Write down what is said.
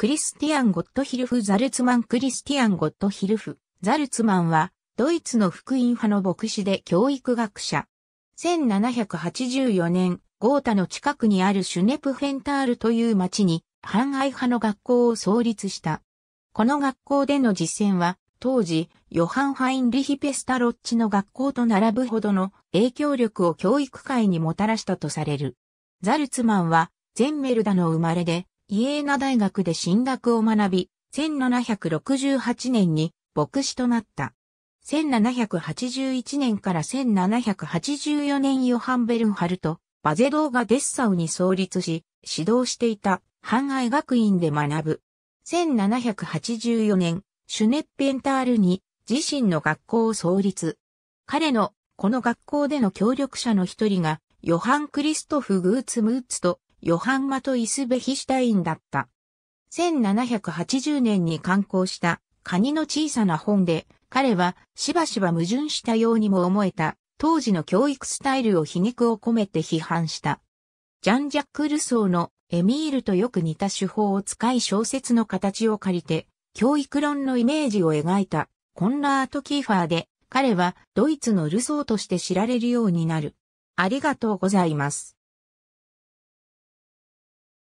クリスティアン・ゴットヒルフ・ザルツマンクリスティアン・ゴットヒルフ・ザルツマンは、ドイツの福音派の牧師で教育学者。1784年、ゴータの近くにあるシュネプフェンタールという町に、反愛派の学校を創立した。この学校での実践は、当時、ヨハン・ファインリヒ・ペスタロッチの学校と並ぶほどの影響力を教育界にもたらしたとされる。ザルツマンは、ゼンメルダの生まれで、イエーナ大学で進学を学び、1768年に牧師となった。1781年から1784年ヨハン・ベルンハルト、バゼドーがデッサウに創立し、指導していた、半愛学院で学ぶ。1784年、シュネッペンタールに自身の学校を創立。彼のこの学校での協力者の一人が、ヨハン・クリストフ・グーツ・ムーツとヨハンマトイスベヒシュタインだった。1780年に刊行したカニの小さな本で、彼はしばしば矛盾したようにも思えた当時の教育スタイルを皮肉を込めて批判した。ジャン・ジャック・ルソーのエミールとよく似た手法を使い小説の形を借りて、教育論のイメージを描いたコンラート・キーファーで、彼はドイツのルソーとして知られるようになる。ありがとうございます。